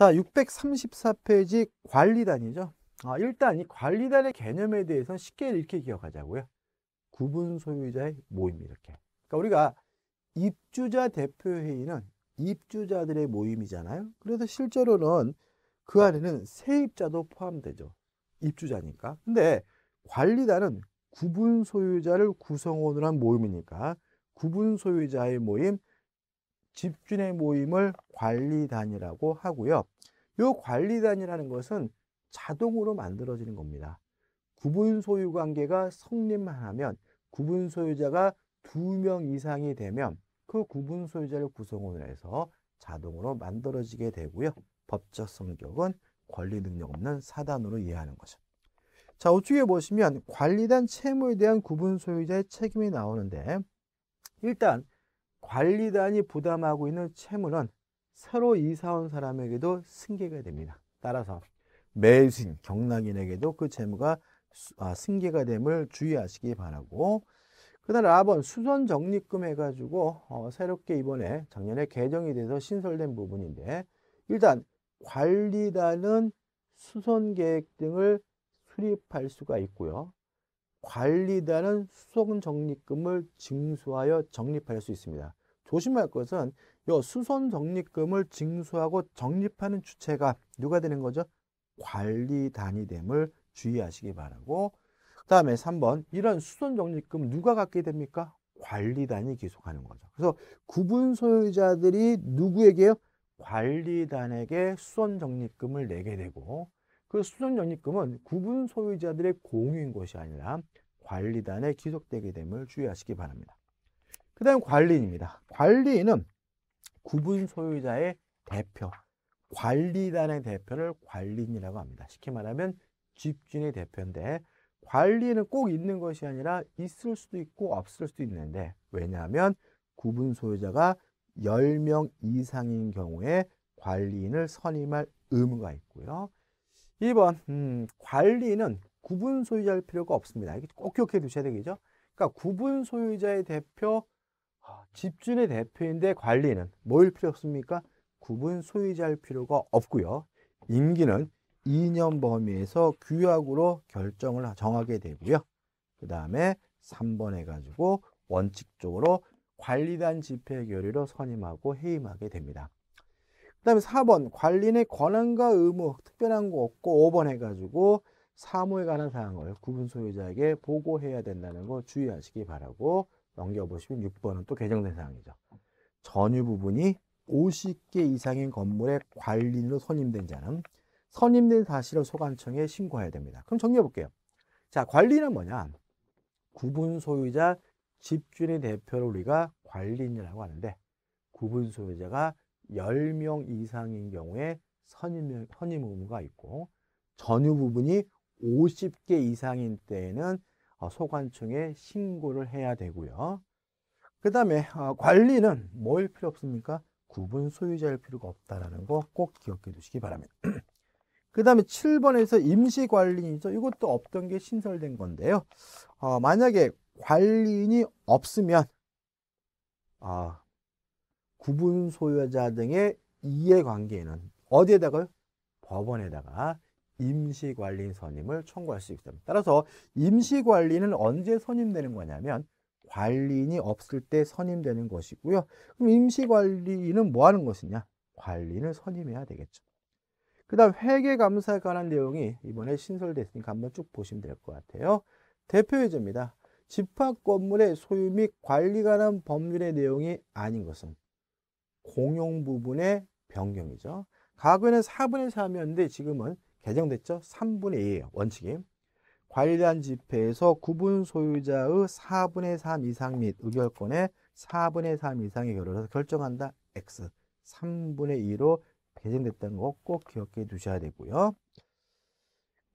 자, 634페이지 관리단이죠. 아, 일단 이 관리단의 개념에 대해서는 쉽게 이렇게 기억하자고요. 구분 소유자의 모임 이렇게. 그러니까 우리가 입주자 대표회의는 입주자들의 모임이잖아요. 그래서 실제로는 그 안에는 세입자도 포함되죠. 입주자니까. 근데 관리단은 구분 소유자를 구성원으로 한 모임이니까 구분 소유자의 모임, 집주인의 모임을 관리단이라고 하고요. 이 관리단이라는 것은 자동으로 만들어지는 겁니다. 구분 소유 관계가 성립만 하면 구분 소유자가 두 명 이상이 되면 그 구분 소유자를 구성원으로 해서 자동으로 만들어지게 되고요. 법적 성격은 권리 능력 없는 사단으로 이해하는 거죠. 자, 우측에 보시면 관리단 채무에 대한 구분 소유자의 책임이 나오는데 일단 관리단이 부담하고 있는 채무는 새로 이사 온 사람에게도 승계가 됩니다. 따라서 매수인 경락인에게도 그 채무가 아, 승계가 됨을 주의하시기 바라고 그다음 라번 수선 적립금 해가지고 어, 새롭게 이번에 작년에 개정이 돼서 신설된 부분인데 일단 관리단은 수선 계획 등을 수립할 수가 있고요. 관리단은 수송적립금을 징수하여 적립할 수 있습니다. 조심할 것은 이 수송적립금을 징수하고 적립하는 주체가 누가 되는 거죠? 관리단이 됨을 주의하시기 바라고 그 다음에 3번 이런 수송적립금 누가 갖게 됩니까? 관리단이 계속하는 거죠. 그래서 구분 소유자들이 누구에게요? 관리단에게 수선적립금을 내게 되고 그 수선연립금은 구분 소유자들의 공유인 것이 아니라 관리단에 기속되게 됨을 주의하시기 바랍니다. 그 다음 관리인입니다. 관리인은 구분 소유자의 대표, 관리단의 대표를 관리인이라고 합니다. 쉽게 말하면 집주인의 대표인데 관리에는 꼭 있는 것이 아니라 있을 수도 있고 없을 수도 있는데 왜냐하면 구분 소유자가 10명 이상인 경우에 관리인을 선임할 의무가 있고요. 1번 음, 관리는 구분 소유자일 필요가 없습니다. 이게 꼭 기억해 두셔야 되겠죠. 그러니까 구분 소유자의 대표, 아, 집주의 대표인데 관리는 뭐일 필요 없습니까? 구분 소유자일 필요가 없고요. 임기는 2년 범위에서 규약으로 결정을 정하게 되고요. 그 다음에 3번 해가지고 원칙적으로 관리단 집회결의로 선임하고 해임하게 됩니다. 그 다음에 4번 관리의 권한과 의무 특별한 거 없고 5번 해가지고 사무에 관한 사항을 구분 소유자에게 보고해야 된다는 거 주의하시기 바라고 넘겨보시면 6번은 또 개정된 사항이죠. 전유 부분이 50개 이상인 건물의 관리인으로 선임된 자는 선임된 사실을 소관청에 신고해야 됩니다. 그럼 정리해 볼게요. 자, 관리는 뭐냐? 구분 소유자 집주인의 대표를 우리가 관리인이라고 하는데 구분 소유자가 열명 이상인 경우에 선임, 의무가 있고 전유 부분이 오십 개 이상인 때에는 어, 소관청에 신고를 해야 되고요. 그 다음에 어, 관리는 뭐일 필요 없습니까? 구분 소유자일 필요가 없다라거꼭 기억해 두시기 바랍니다. 그 다음에 7번에서 임시관리인이죠. 이것도 없던 게 신설된 건데요. 어, 만약에 관리인이 없으면 아, 구분 소유자 등의 이해관계에는 어디에다가요? 법원에다가 임시관리인 선임을 청구할 수 있습니다. 따라서 임시관리는 언제 선임되는 거냐면 관리인이 없을 때 선임되는 것이고요. 그럼 임시관리인은 뭐 하는 것이냐? 관리인을 선임해야 되겠죠. 그 다음 회계감사에 관한 내용이 이번에 신설됐으니까 한번 쭉 보시면 될 것 같아요. 대표이제입니다. 집합 건물의 소유 및 관리 관한 법률의 내용이 아닌 것은 공용 부분의 변경이죠. 과거에는 4분의 3이었는데 지금은 개정됐죠. 3분의 2예요. 원칙이. 관련 집회에서 구분 소유자의 4분의 3 이상 및 의결권의 4분의 3 이상의 결혼을 결정한다. X. 3분의 2로 개정됐다는 거 꼭 기억해 두셔야 되고요.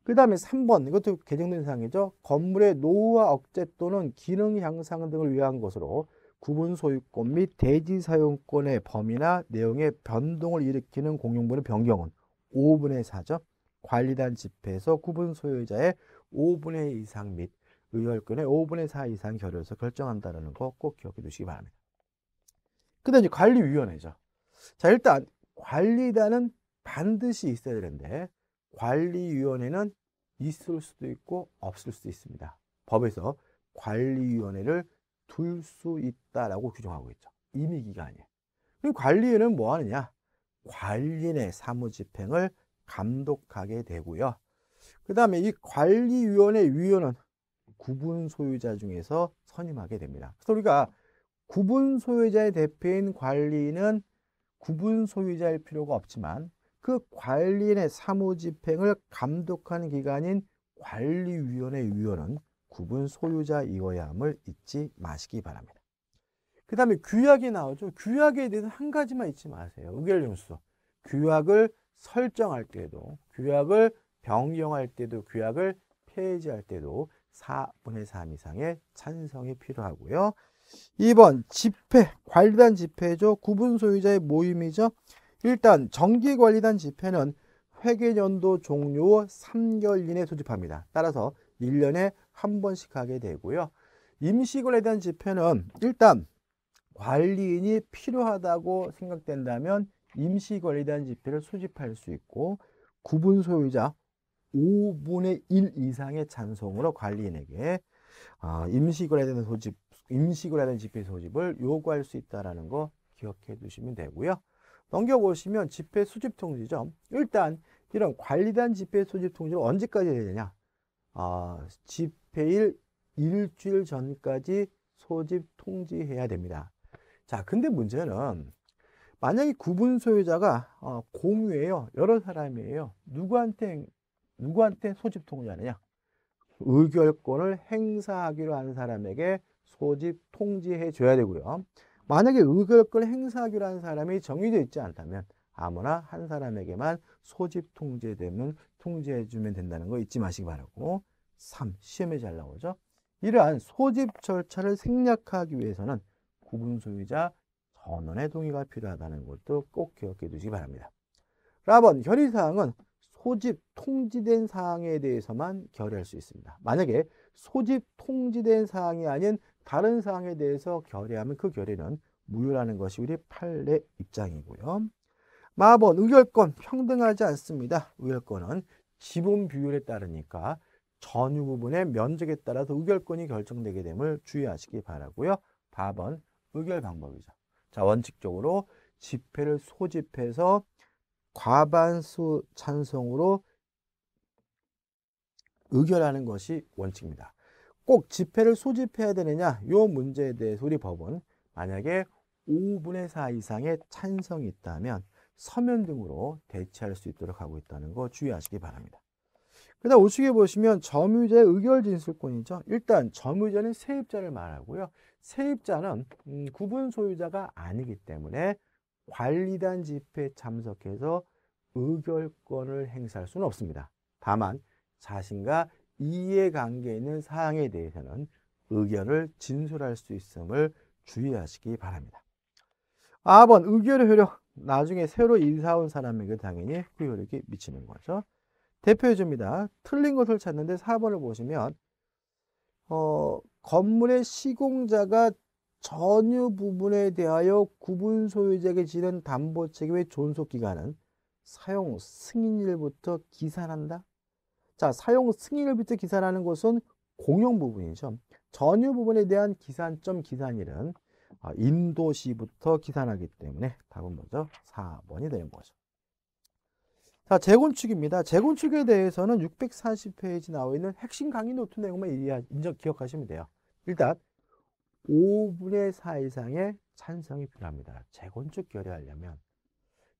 그 다음에 3번 이것도 개정된 사항이죠. 건물의 노후화 억제 또는 기능 향상 등을 위한 것으로 구분 소유권 및 대지 사용권의 범위나 내용의 변동을 일으키는 공용분의 변경은 5분의 4죠. 관리단 집회에서 구분 소유자의 5분의 2 이상 및 의결권의 5분의 4 이상 결여해서 결정한다는 거 꼭 기억해 두시기 바랍니다. 그다 이제 관리위원회죠. 자, 일단 관리단은 반드시 있어야 되는데 관리위원회는 있을 수도 있고 없을 수도 있습니다. 법에서 관리위원회를 둘수 있다라고 규정하고 있죠. 임의 기간이에요. 그럼 관리인은 뭐 하느냐? 관리인의 사무 집행을 감독하게 되고요. 그다음에 이 관리위원회 위원은 구분 소유자 중에서 선임하게 됩니다. 그래서 우리가 구분 소유자의 대표인 관리인은 구분 소유자일 필요가 없지만 그 관리인의 사무 집행을 감독하는 기관인 관리위원회 위원은 구분 소유자이어야 함을 잊지 마시기 바랍니다. 그 다음에 규약이 나오죠. 규약에 대해서 한 가지만 잊지 마세요. 의결용수. 규약을 설정할 때도, 규약을 변경할 때도, 규약을 폐지할 때도 4분의 3 이상의 찬성이 필요하고요. 2번 집회, 관리단 집회죠. 구분 소유자의 모임이죠. 일단 정기관리단 집회는 회계연도 종료 3개월 이내에 소집합니다. 따라서 1년에 한 번씩 하게 되고요. 임시거래에 대한 지표는 일단 관리인이 필요하다고 생각된다면 임시거래에 대한 지표를 수집할 수 있고 구분 소유자 5분의 1 이상의 찬성으로 관리인에게 아, 임시거래에 대한 소집, 임시거래에 대한 지표 소집을 요구할 수 있다는 라거 기억해 두시면 되고요. 넘겨보시면 지폐 수집 통지점 일단 이런 관리단 지폐 수집 통지를 언제까지 해야 되냐 아, 집, 집일 일주일 전까지 소집 통지해야 됩니다. 자, 근데 문제는 만약에 구분 소유자가 어, 공유예요. 여러 사람이에요. 누구한테 누구한테 소집 통지하느냐? 의결권을 행사하기로 한 사람에게 소집 통지해 줘야 되고요. 만약에 의결권을 행사하기로 한 사람이 정의되어 있지 않다면 아무나 한 사람에게만 소집 통지되면 통지해 주면 된다는 거 잊지 마시기 바라고. 3. 시험에 잘 나오죠. 이러한 소집 절차를 생략하기 위해서는 구분 소유자 전원의 동의가 필요하다는 것도 꼭 기억해 두시기 바랍니다. 라번 결의사항은 소집 통지된 사항에 대해서만 결의할 수 있습니다. 만약에 소집 통지된 사항이 아닌 다른 사항에 대해서 결의하면 그 결의는 무효라는 것이 우리 판례 입장이고요. 마번 의결권 평등하지 않습니다. 의결권은 지분 비율에 따르니까 전유 부분의 면적에 따라서 의결권이 결정되게 됨을 주의하시기 바라고요. 4번 의결 방법이죠. 자 원칙적으로 집회를 소집해서 과반수 찬성으로 의결하는 것이 원칙입니다. 꼭 집회를 소집해야 되느냐 이 문제에 대해서 우리 법은 만약에 5분의 4 이상의 찬성이 있다면 서면 등으로 대체할 수 있도록 하고 있다는 거 주의하시기 바랍니다. 그 다음 우측에 보시면 점유자의 의결 진술권이죠. 일단 점유자는 세입자를 말하고요. 세입자는 음, 구분 소유자가 아니기 때문에 관리단 집회에 참석해서 의결권을 행사할 수는 없습니다. 다만 자신과 이해관계 있는 사항에 대해서는 의견을 진술할 수 있음을 주의하시기 바랍니다. 4번 아, 의결의 효력. 나중에 새로 인사 온 사람에게 당연히 그 효력이 미치는 거죠. 대표해 줍니다. 틀린 것을 찾는데 4번을 보시면 어, 건물의 시공자가 전유 부분에 대하여 구분 소유자에게 지는 담보 책임의 존속 기간은 사용 승인일부터 기산한다. 자, 사용 승인일부터 기산하는 것은 공용 부분이죠. 전유 부분에 대한 기산점 기산일은 아, 인도시부터 기산하기 때문에 답은 먼저 4번이 되는 거죠. 자, 재건축입니다. 재건축에 대해서는 640페이지 나와 있는 핵심 강의 노트 내용만 인정, 기억하시면 돼요. 일단 5분의 4 이상의 찬성이 필요합니다. 재건축 결의하려면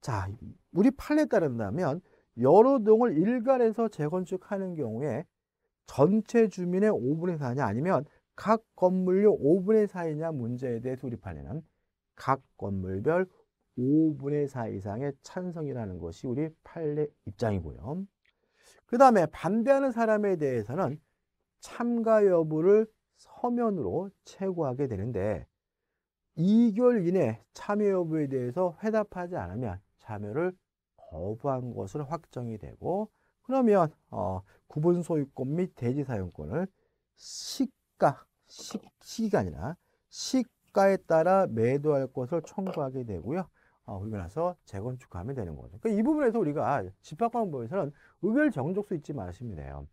자, 우리 판례 따른다면 여러 동을 일괄해서 재건축하는 경우에 전체 주민의 5분의 4냐 아니면 각 건물료 5분의 4이냐 문제에 대해 우리 판례는 각 건물별 5분의 4 이상의 찬성이라는 것이 우리 판례 입장이고요. 그 다음에 반대하는 사람에 대해서는 참가 여부를 서면으로 체고하게 되는데 2개월 이내 참여 여부에 대해서 회답하지 않으면 참여를 거부한 것으로 확정이 되고 그러면 어, 구분 소유권 및 대지 사용권을 시가, 시, 시기가 아니라 시가에 따라 매도할 것을 청구하게 되고요. 어, 그리고 나서 재건축하면 되는 거죠. 그러니까 이 부분에서 우리가 집합광법에서는 의결 정족수 잊지 마시면 돼요.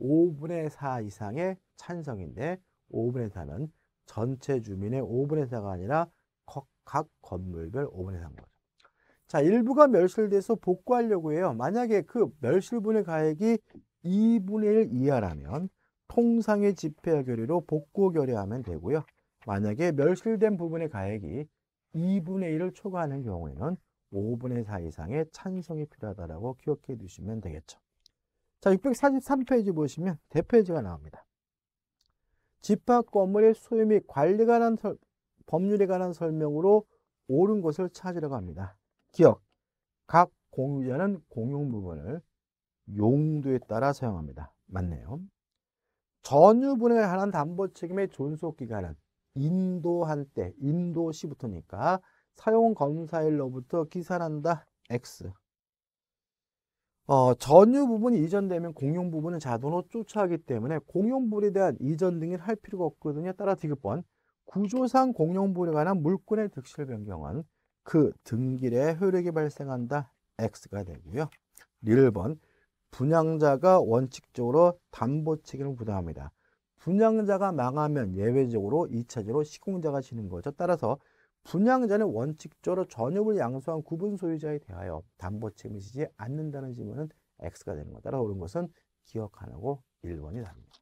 5분의 4 이상의 찬성인데 5분의 4는 전체 주민의 5분의 4가 아니라 각 건물별 5분의 3 거죠. 자, 일부가 멸실돼서 복구하려고 해요. 만약에 그 멸실분의 가액이 2분의 1 이하라면 통상의 집회결의로 복구 결의하면 되고요. 만약에 멸실된 부분의 가액이 2분의 1을 초과하는 경우에는 5분의 4 이상의 찬성이 필요하다고 기억해 두시면 되겠죠. 자, 643페이지 보시면 대표지가 나옵니다. 집합 건물의 소유 및 관리 관한 설, 법률에 관한 설명으로 옳은 것을 찾으려고 합니다. 기억, 각 공유자는 공용 부분을 용도에 따라 사용합니다. 맞네요. 전유분에 관한 담보 책임의 존속 기간은 인도할 때 인도 시부터니까 사용 검사일로부터 기산한다 X 어, 전유 부분이 이전되면 공용 부분은 자동으로 쫓아가기 때문에 공용불에 대한 이전 등을 할 필요가 없거든요. 따라 디귿번 구조상 공용불에 관한 물권의 득실 변경은 그 등길의 효력이 발생한다 X가 되고요. 1번 분양자가 원칙적으로 담보 책임을 부담합니다. 분양자가 망하면 예외적으로 2차적으로 시공자가 지는 거죠. 따라서 분양자는 원칙적으로 전업을 양수한 구분 소유자에 대하여 담보 책임을 지지 않는다는 질문은 X가 되는 거. 따라서 옳은 것은 기억 하라고 1번이 답니다.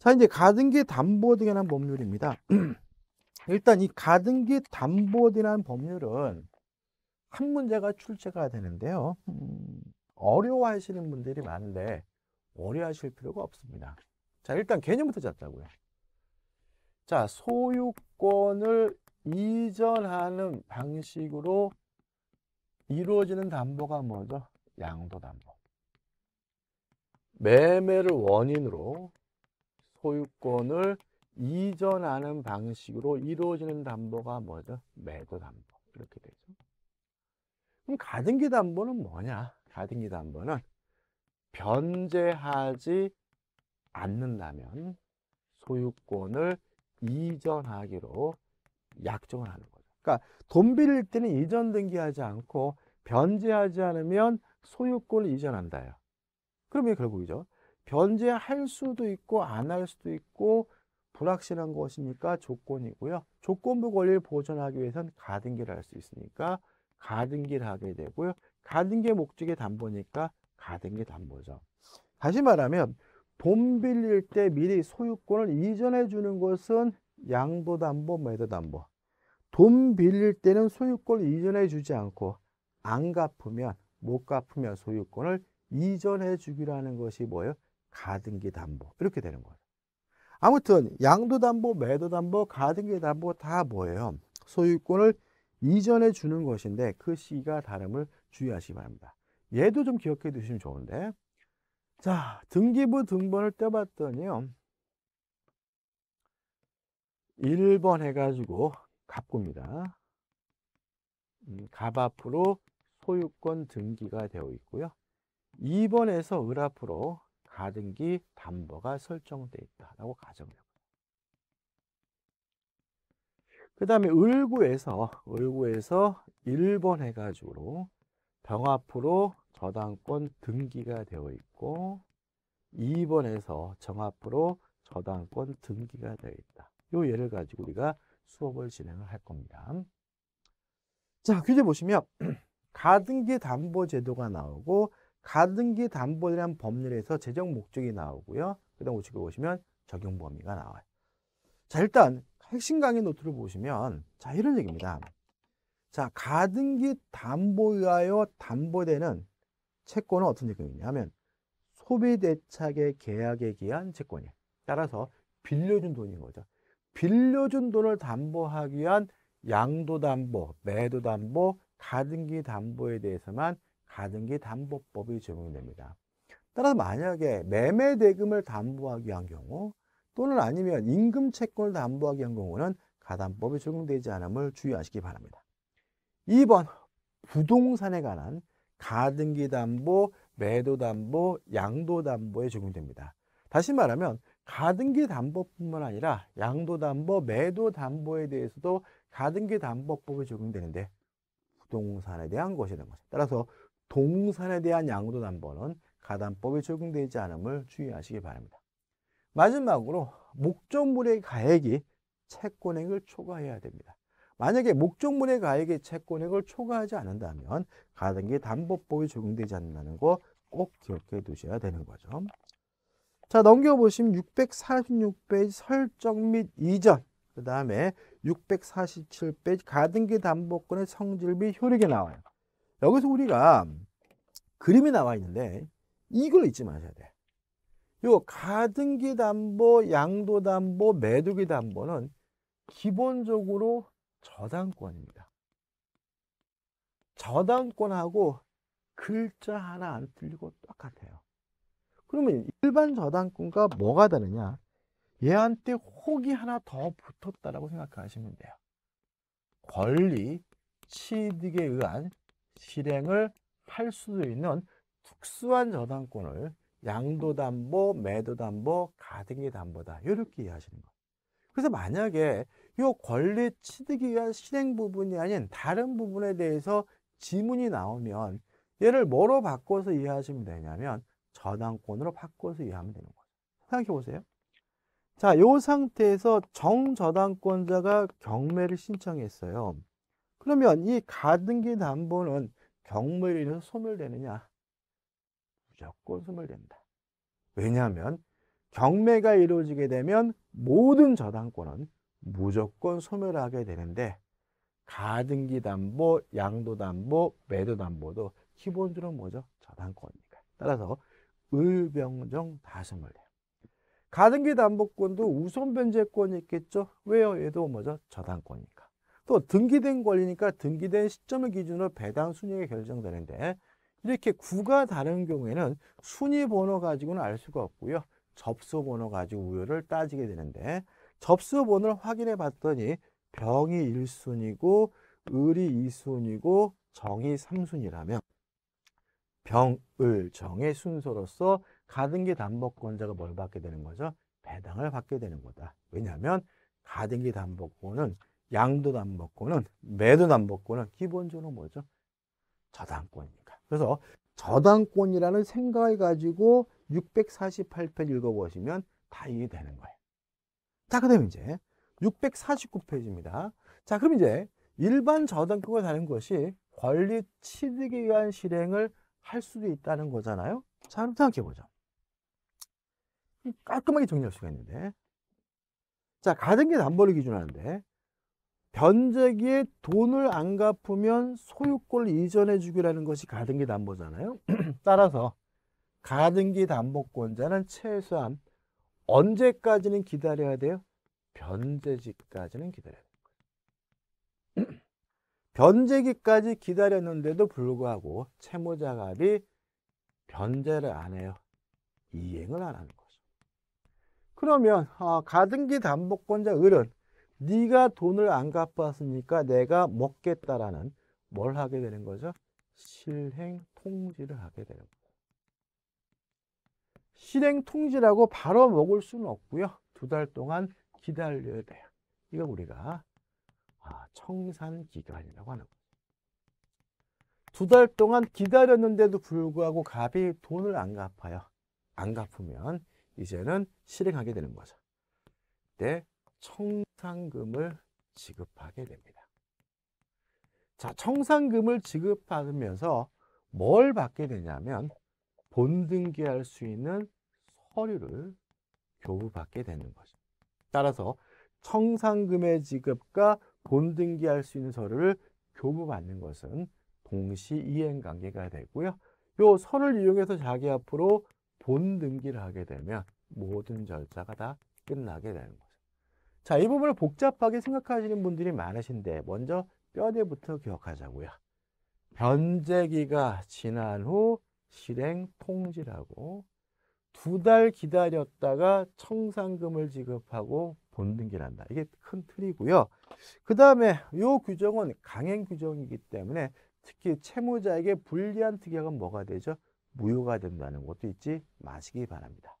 자, 이제 가등기 담보 등에 관한 법률입니다. 일단 이 가등기 담보 등에 관한 법률은 한 문제가 출제가 되는데요. 음, 어려워하시는 분들이 많은데 어려워하실 필요가 없습니다. 자, 일단 개념부터 잡자고요. 자, 소유권을 이전하는 방식으로 이루어지는 담보가 뭐죠? 양도담보. 매매를 원인으로 소유권을 이전하는 방식으로 이루어지는 담보가 뭐죠? 매도담보. 이렇게 되죠. 그럼 가등기 담보는 뭐냐? 가등기 담보는 변제하지 않는다면 소유권을 이전하기로 약정을 하는 거죠. 그러니까 돈 빌릴 때는 이전 등기하지 않고 변제하지 않으면 소유권을 이전한다요. 그러면 결국이죠. 변제할 수도 있고 안 할 수도 있고 불확실한 것이니까 조건이고요. 조건부 권리를 보존하기 위해선 가등기를 할 수 있으니까 가등기를 하게 되고요. 가등기의 목적이 담보니까 가등기 담보죠. 다시 말하면 돈 빌릴 때 미리 소유권을 이전해 주는 것은 양도담보, 매도담보. 돈 빌릴 때는 소유권을 이전해 주지 않고 안 갚으면 못 갚으면 소유권을 이전해 주기로 하는 것이 뭐예요? 가등기 담보. 이렇게 되는 거예요. 아무튼 양도담보, 매도담보, 가등기 담보 다 뭐예요? 소유권을 이전해 주는 것인데 그 시기가 다름을 주의하시기 바랍니다. 얘도 좀 기억해 두시면 좋은데 자, 등기부 등본을 떼봤더니요. 1번 해가지고 갑구입니다. 음, 갑 앞으로 소유권 등기가 되어 있고요. 2번에서 을 앞으로 가등기 담보가 설정돼 있다라고 가정해요. 그 다음에 을구에서 을구에서 1번 해가지고 병 앞으로 저당권 등기가 되어 있고 2번에서 정 앞으로 저당권 등기가 되어 있다. 요 예를 가지고 우리가 수업을 진행을 할 겁니다. 자, 규제 보시면 가등기 담보 제도가 나오고 가등기 담보라는 법률에서 재정 목적이 나오고요. 그다음 우측에 보시면 적용 범위가 나와요. 자, 일단 핵심 강의 노트를 보시면 자, 이런 얘기입니다. 자, 가등기 담보위하여 담보되는 채권은 어떤 채권이냐 하면 소비대차의 계약에 기한 채권이에요. 따라서 빌려준 돈인 거죠. 빌려준 돈을 담보하기 위한 양도담보, 매도담보, 가등기 담보에 대해서만 가등기 담보법이 적용됩니다. 따라서 만약에 매매 대금을 담보하기 위한 경우 또는 아니면 임금 채권을 담보하기 위한 경우는 가담법이 적용되지 않음을 주의하시기 바랍니다. 2번 부동산에 관한 가등기 담보, 매도 담보, 양도 담보에 적용됩니다. 다시 말하면 가등기 담보뿐만 아니라 양도 담보, 매도 담보에 대해서도 가등기 담보법이 적용되는데 부동산에 대한 것이라는 거죠. 따라서 동산에 대한 양도 담보는 가담법에 적용되지 않음을 주의하시기 바랍니다. 마지막으로 목적물의 가액이 채권액을 초과해야 됩니다. 만약에 목적물의 가액의 채권액을 초과하지 않는다면 가등기 담보법이 적용되지 않는다는 거 꼭 기억해 두셔야 되는 거죠. 자 넘겨보시면 646페이지 설정 및 이전 그 다음에 647페이지 가등기 담보권의 성질 및 효력이 나와요. 여기서 우리가 그림이 나와 있는데 이걸 잊지 마셔야 돼. 요 가등기 담보, 양도 담보, 매도기 담보는 기본적으로 저당권입니다. 저당권하고 글자 하나 안 틀리고 똑같아요. 그러면 일반 저당권과 뭐가 다르냐? 얘한테 혹이 하나 더 붙었다라고 생각하시면 돼요. 권리, 취득에 의한 실행을 할 수도 있는 특수한 저당권을 양도담보, 매도담보, 가등기담보다 이렇게 이해하시는 거예요. 그래서 만약에 이 권리 취득이 위한 실행 부분이 아닌 다른 부분에 대해서 지문이 나오면 얘를 뭐로 바꿔서 이해하시면 되냐면 저당권으로 바꿔서 이해하면 되는 거죠. 생각해 보세요. 자, 이 상태에서 정저당권자가 경매를 신청했어요. 그러면 이 가등기 담보는 경매로 인해서 소멸되느냐? 무조건 소멸된다. 왜냐하면 경매가 이루어지게 되면 모든 저당권은 무조건 소멸 하게 되는데 가등기 담보, 양도 담보, 매도 담보도 기본적으로 뭐죠? 저당권이니까. 따라서 을병정 다스을해요 가등기 담보권도 우선 변제권이 있겠죠. 왜요? 얘도 뭐죠? 저당권이니까. 또 등기된 권리니까 등기된 시점을 기준으로 배당 순위가 결정되는데 이렇게 구가 다른 경우에는 순위 번호 가지고는 알 수가 없고요. 접수 번호 가지고 우열을 따지게 되는데 접수본을 확인해 봤더니 병이 1순위고 을이 2순위고 정이 3순위라면 병, 을, 정의 순서로서 가등기 담보권자가 뭘 받게 되는 거죠? 배당을 받게 되는 거다. 왜냐하면 가등기 담보권은 양도 담보권은 매도 담보권은 기본적으로 뭐죠? 저당권입니다 그래서 저당권이라는 생각을 가지고 648편 읽어보시면 다 이해되는 거예요. 자, 그 다음에 이제 649페이지입니다. 자, 그럼 이제 일반 저당권과 다른 것이 권리 취득에 의 실행을 할 수도 있다는 거잖아요. 자, 그럼 생각해 보죠. 깔끔하게 정리할 수가 있는데. 자, 가등기 담보를 기준하는데 변제기에 돈을 안 갚으면 소유권을 이전해 주기라는 것이 가등기 담보잖아요. 따라서 가등기 담보권자는 최소한 언제까지는 기다려야 돼요? 변제지까지는 기다려야 돼요. 변제기까지 기다렸는데도 불구하고 채무자갑이 변제를 안 해요. 이행을 안 하는 거죠. 그러면 어, 가등기 담보권자 을은 네가 돈을 안 갚았으니까 내가 먹겠다라는 뭘 하게 되는 거죠? 실행 통지를 하게 되는 거죠. 실행 통지라고 바로 먹을 수는 없고요. 두 달 동안 기다려야 돼요. 이거 우리가 아, 청산 기간이라고 하는 거두달 동안 기다렸는데도 불구하고 갑이 돈을 안 갚아요. 안 갚으면 이제는 실행하게 되는 거죠. 때 청산금을 지급하게 됩니다. 자, 청산금을 지급받으면서 뭘 받게 되냐면 본등기할 수 있는 서류를 교부받게 되는 것입니다. 따라서 청산금의 지급과 본 등기할 수 있는 서류를 교부받는 것은 동시 이행관계가 되고요. 이 서류를 이용해서 자기 앞으로 본 등기를 하게 되면 모든 절차가 다 끝나게 되는 거죠. 자, 이 부분을 복잡하게 생각하시는 분들이 많으신데 먼저 뼈대부터 기억하자고요. 변제기가 지난 후 실행 통지라고 두달 기다렸다가 청산금을 지급하고 본등기란다. 이게 큰 틀이고요. 그 다음에 이 규정은 강행 규정이기 때문에 특히 채무자에게 불리한 특약은 뭐가 되죠? 무효가 된다는 것도 잊지 마시기 바랍니다.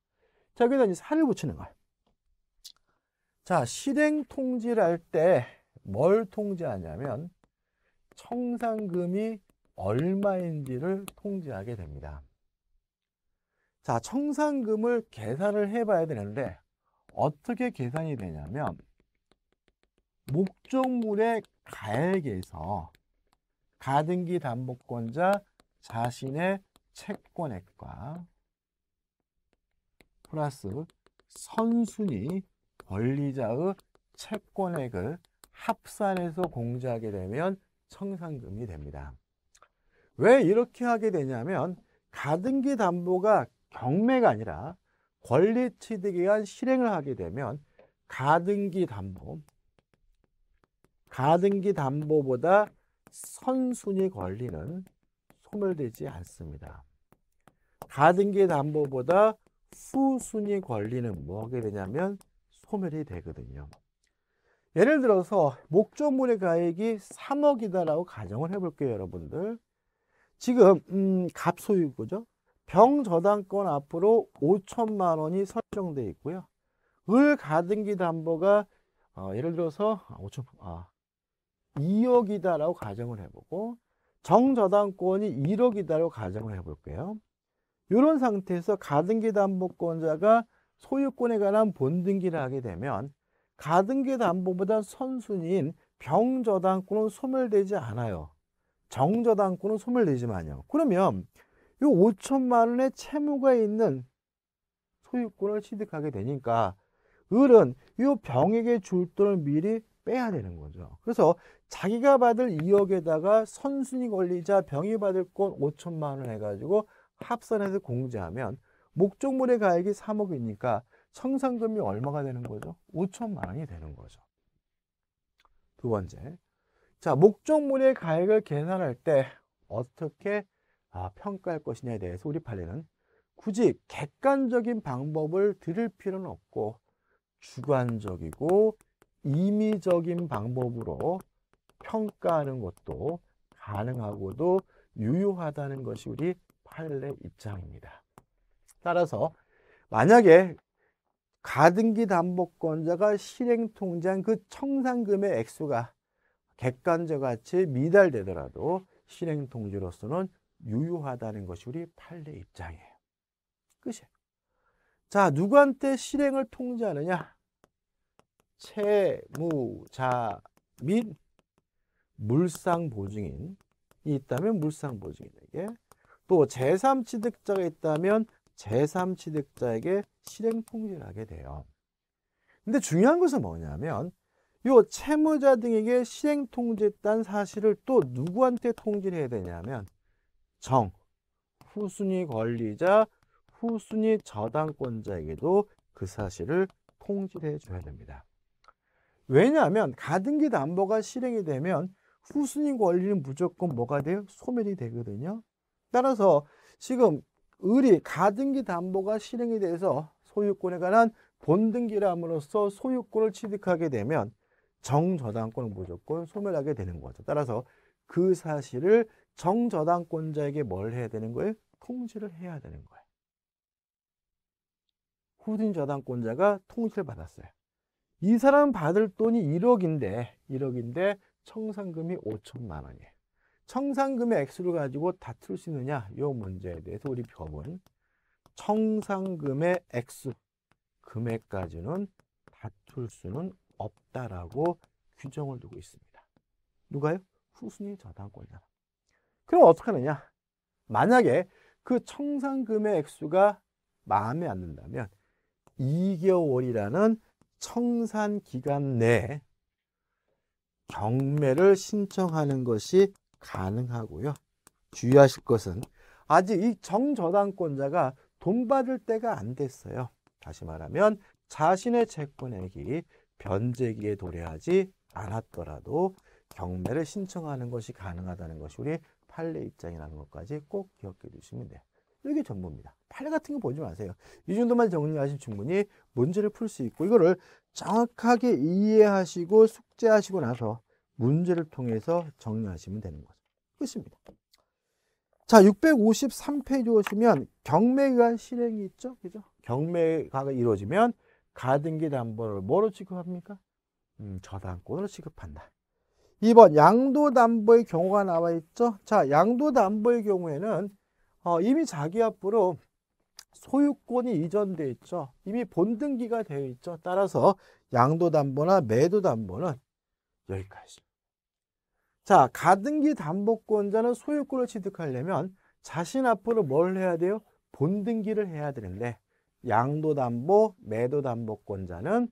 자, 여기다 이제 살을 붙이는 걸. 자, 실행 통지를 할 때 뭘 통지하냐면 청산금이 얼마인지를 통지하게 됩니다. 자, 청산금을 계산을 해봐야 되는데 어떻게 계산이 되냐면 목적물의 가액에서 가등기 담보권자 자신의 채권액과 플러스 선순위 권리자의 채권액을 합산해서 공제하게 되면 청산금이 됩니다. 왜 이렇게 하게 되냐면 가등기 담보가 경매가 아니라 권리 취득에 의한 실행을 하게 되면 가등기 담보, 가등기 담보보다 선순위 권리는 소멸되지 않습니다. 가등기 담보보다 후순위 권리는 뭐하게 되냐면 소멸이 되거든요. 예를 들어서 목적물의 가액이 3억이다라고 가정을 해볼게요, 여러분들. 지금 음, 갑소유고죠. 병저당권 앞으로 5천만 원이 설정돼 있고요. 을 가등기 담보가 어, 예를 들어서 5천 아 2억이다라고 가정을 해보고 정저당권이 1억이다라고 가정을 해볼게요. 이런 상태에서 가등기 담보권자가 소유권에 관한 본등기를 하게 되면 가등기 담보보다 선순위인 병저당권은 소멸되지 않아요. 정저당권은 소멸되지만요. 그러면 이 5천만 원의 채무가 있는 소유권을 취득하게 되니까 을은 이 병에게 줄 돈을 미리 빼야 되는 거죠. 그래서 자기가 받을 2억에다가 선순위 권리자 병이 받을 건 5천만 원을 해가지고 합산해서 공제하면 목적물의 가액이 3억이니까 청산금이 얼마가 되는 거죠? 5천만 원이 되는 거죠. 두 번째, 자 목적물의 가액을 계산할 때 어떻게 아, 평가할 것이냐에 대해서 우리 판례는 굳이 객관적인 방법을 들을 필요는 없고 주관적이고 임의적인 방법으로 평가하는 것도 가능하고도 유효하다는 것이 우리 판례 입장입니다. 따라서 만약에 가등기 담보권자가 실행통장 그 청산금의 액수가 객관적 같이 미달되더라도 실행통지로서는 유효하다는 것이 우리 판례 입장이에요. 끝이에요. 자, 누구한테 실행을 통지하느냐? 채무자 및 물상 보증인이 있다면 물상 보증인에게 또 제3취득자가 있다면 제3취득자에게 실행 통지를 하게 돼요. 근데 중요한 것은 뭐냐면 요 채무자 등에게 실행 통지했다는 사실을 또 누구한테 통지를 해야 되냐면 정, 후순위 권리자, 후순위 저당권자에게도 그 사실을 통지해 줘야 됩니다. 왜냐하면 가등기 담보가 실행이 되면 후순위 권리는 무조건 뭐가 돼요? 소멸이 되거든요. 따라서 지금 을이 가등기 담보가 실행이 돼서 소유권에 관한 본등기함으로써 소유권을 취득하게 되면 정저당권은 무조건 소멸하게 되는 거죠. 따라서 그 사실을 정저당권자에게 뭘 해야 되는 거예요? 통지를 해야 되는 거예요. 후진 저당권자가 통지를 받았어요. 이 사람 받을 돈이 1억인데 1억인데 청산금이 5천만 원이에요. 청산금의 액수를 가지고 다툴 수 있느냐 이 문제에 대해서 우리 법은 청산금의 액수 금액까지는 다툴 수는 없다라고 규정을 두고 있습니다. 누가요? 후순위 저당권이다. 그럼 어떻게 하느냐? 만약에 그 청산금의 액수가 마음에 안 든다면 2개월이라는 청산 기간 내에 경매를 신청하는 것이 가능하고요. 주의하실 것은 아직 이 정저당권자가 돈 받을 때가 안 됐어요. 다시 말하면 자신의 채권액이 변제기에 도래하지 않았더라도 경매를 신청하는 것이 가능하다는 것이 우리 판례 입장이라는 것까지 꼭 기억해 주시면 돼요. 이게 전부입니다. 판례 같은 거 보지 마세요. 이 정도만 정리하시면 충분히 문제를 풀 수 있고 이거를 정확하게 이해하시고 숙제하시고 나서 문제를 통해서 정리하시면 되는 거죠. 끝입니다. 자, 653페이지 오시면 경매가 실행이 있죠. 그죠? 경매가 이루어지면 가등기 담보를 뭐로 취급합니까? 음, 저당권으로 취급한다. 2번 양도담보의 경우가 나와 있죠. 자, 양도담보의 경우에는 어, 이미 자기 앞으로 소유권이 이전되어 있죠. 이미 본등기가 되어 있죠. 따라서 양도담보나 매도담보는 여기까지. 자, 가등기 담보권자는 소유권을 취득하려면 자신 앞으로 뭘 해야 돼요? 본등기를 해야 되는데 양도담보, 매도담보권자는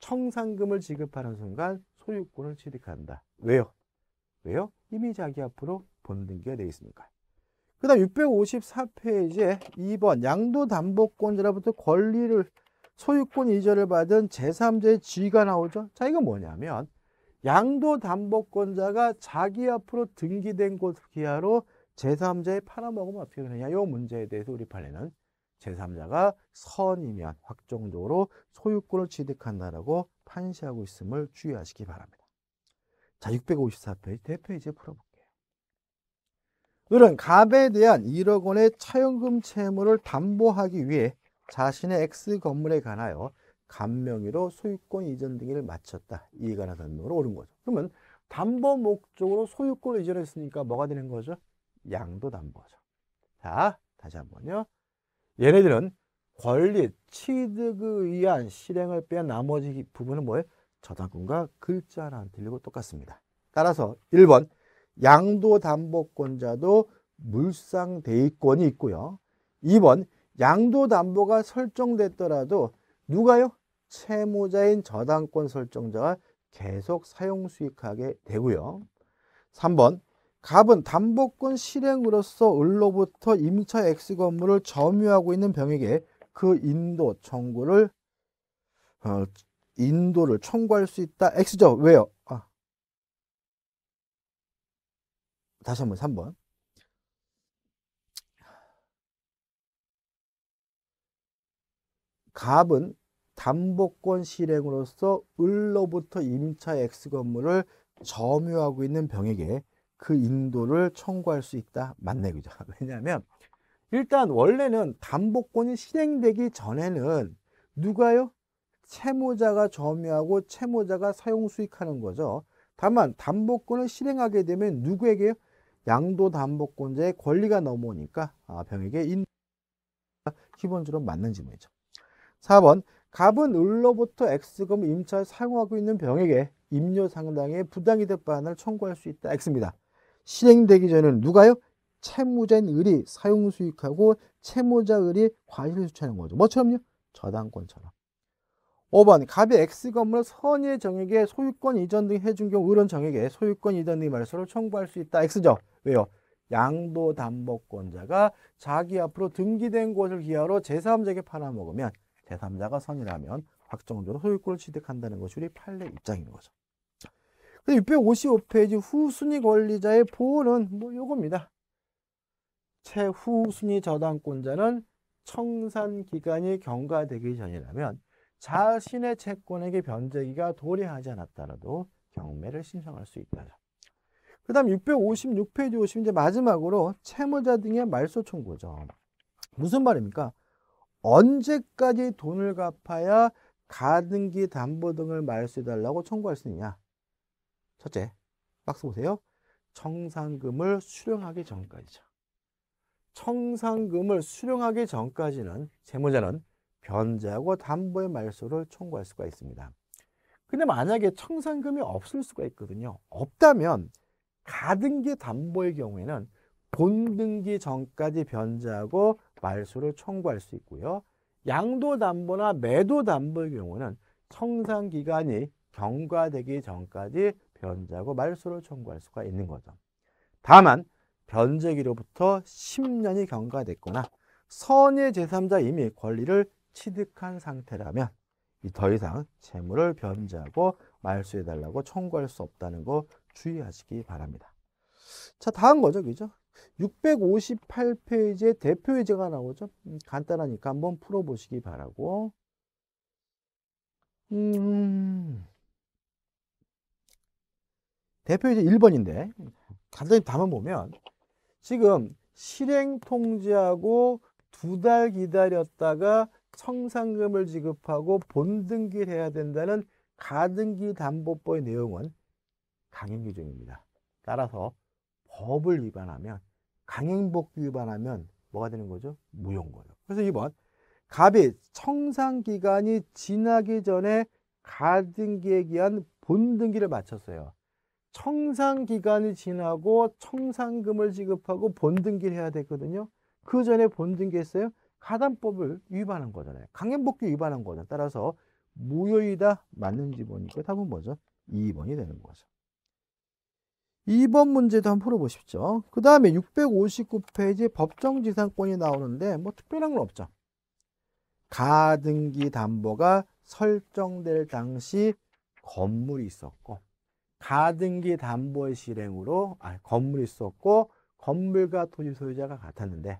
청산금을 지급하는 순간 소유권을 취득한다. 왜요? 왜요? 이미 자기 앞으로 보는 게가 되어 있으니까. 그 다음 654페이지에 2번 양도담보권자로부터 권리를 소유권 이전을 받은 제3자의 지위가 나오죠. 자이건 뭐냐면 양도담보권자가 자기 앞으로 등기된 곳 기하로 제3자의 팔아먹으면 어떻게 되느냐 이 문제에 대해서 우리 판례는 제3자가 선이면 확정적으로 소유권을 취득한다라고 판시하고 있음을 주의하시기 바랍니다. 자, 654페이지 대페이지 풀어볼게요. 을은 갑에 대한 1억 원의 차용금 채무를 담보하기 위해 자신의 X 건물에 관하여 간명의로 소유권 이전 등기 마쳤다. 이해가 나다는 로 옳은 거죠. 그러면 담보 목적으로 소유권을 이전했으니까 뭐가 되는 거죠? 양도 담보죠. 자, 다시 한번요. 얘네들은 권리, 취득에 의한 실행을 빼 나머지 부분은 뭐예요? 저당권과 글자랑 들리고 똑같습니다. 따라서 1번 양도담보권자도 물상대위권이 있고요. 2번 양도담보가 설정됐더라도 누가요? 채무자인 저당권 설정자가 계속 사용수익하게 되고요. 3번 갑은 담보권 실행으로서 을로부터 임차 X건물을 점유하고 있는 병에게 그 인도 청구를 어, 인도를 청구할 수 있다. X죠. 왜요? 아. 다시 한번 3번. 갑은 담보권 실행으로서 을로부터 임차 X 건물을 점유하고 있는 병에게 그 인도를 청구할 수 있다. 맞네, 그죠? 왜냐하면 일단 원래는 담보권이 실행되기 전에는 누가요? 채무자가 점유하고 채무자가 사용 수익하는 거죠. 다만 담보권을 실행하게 되면 누구에게요? 양도 담보권자의 권리가 넘어오니까 아, 병에게 인 기본적으로 맞는 질문이죠. 4번 갑은 을로부터 X금 임차를 사용하고 있는 병에게 임료 상당의 부당이득 반환을 청구할 수 있다. X입니다. 실행되기 전에는 누가요? 채무자인 을이 사용 수익하고 채무자 을이 과실 수취하는 거죠. 뭐처럼요? 저당권처럼. 5번 갑이 X 건물 선의 의 정액에 소유권 이전 등 해준 경우 을은 정액에 소유권 이전 등 말소를 청구할 수 있다. X죠. 왜요? 양도 담보권자가 자기 앞으로 등기된 곳을 기하로 제3자에게 팔아먹으면 제3자가 선이라면 확정적으로 소유권을 취득한다는 것이 우리 판례 입장인 거죠. 655페이지 후순위 권리자의 보호는 뭐 요겁니다. 최후순위 저당권자는 청산 기간이 경과되기 전이라면 자신의 채권에게 변제기가 도래하지 않았더라도 경매를 신청할 수 있다. 그 다음 656페이지 오시면 이제 마지막으로 채무자 등의 말소 청구죠. 무슨 말입니까? 언제까지 돈을 갚아야 가등기 담보 등을 말소해달라고 청구할 수있냐 첫째, 박스 보세요. 청산금을 수령하기 전까지죠. 청산금을 수령하기 전까지는 재무자는 변제하고 담보의 말소를 청구할 수가 있습니다. 근데 만약에 청산금이 없을 수가 있거든요. 없다면 가등기 담보의 경우에는 본등기 전까지 변제하고 말소를 청구할 수 있고요. 양도담보나 매도담보의 경우는 청산기간이 경과되기 전까지 변제하고 말소를 청구할 수가 있는 거죠. 다만 변제기로부터 10년이 경과됐거나 선의 제3자 이미 권리를 취득한 상태라면 더 이상 재물을 변제하고 말소해달라고 청구할 수 없다는 거 주의하시기 바랍니다. 자, 다음 거죠. 그죠? 658페이지에 대표의제가 나오죠. 음, 간단하니까 한번 풀어보시기 바라고. 음, 대표의제 1번인데, 간단히 답만 보면, 지금 실행 통지하고 두 달 기다렸다가 청산금을 지급하고 본등기를 해야 된다는 가등기 담보법의 내용은 강행 규정입니다. 따라서 법을 위반하면 강행복귀 위반하면 뭐가 되는 거죠? 무용거예요. 그래서 2번 갑이 청산기간이 지나기 전에 가등기에 의한 본등기를 마쳤어요. 청산 기간이 지나고 청산금을 지급하고 본등기를 해야 되거든요. 그 전에 본등기했어요. 가담법을 위반한 거잖아요. 강행복귀 위반한 거죠. 따라서 무효이다 맞는지 보니까 답은 뭐죠? 2번이 되는 거죠. 2번 문제도 한번 풀어보십시오. 그 다음에 659페이지 법정지상권이 나오는데 뭐 특별한 건 없죠. 가등기 담보가 설정될 당시 건물이 있었고 가등기 담보의 실행으로 아, 건물이 있었고 건물과 토지 소유자가 같았는데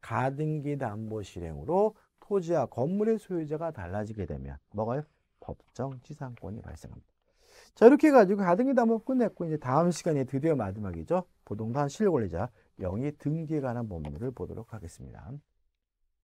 가등기 담보 실행으로 토지와 건물의 소유자가 달라지게 되면 뭐가요? 법정 지상권이 발생합니다. 자 이렇게 해가지고 가등기 담보 끝냈고 이제 다음 시간에 드디어 마지막이죠. 부동산 실권리자 영위 등기에 관한 법률을 보도록 하겠습니다.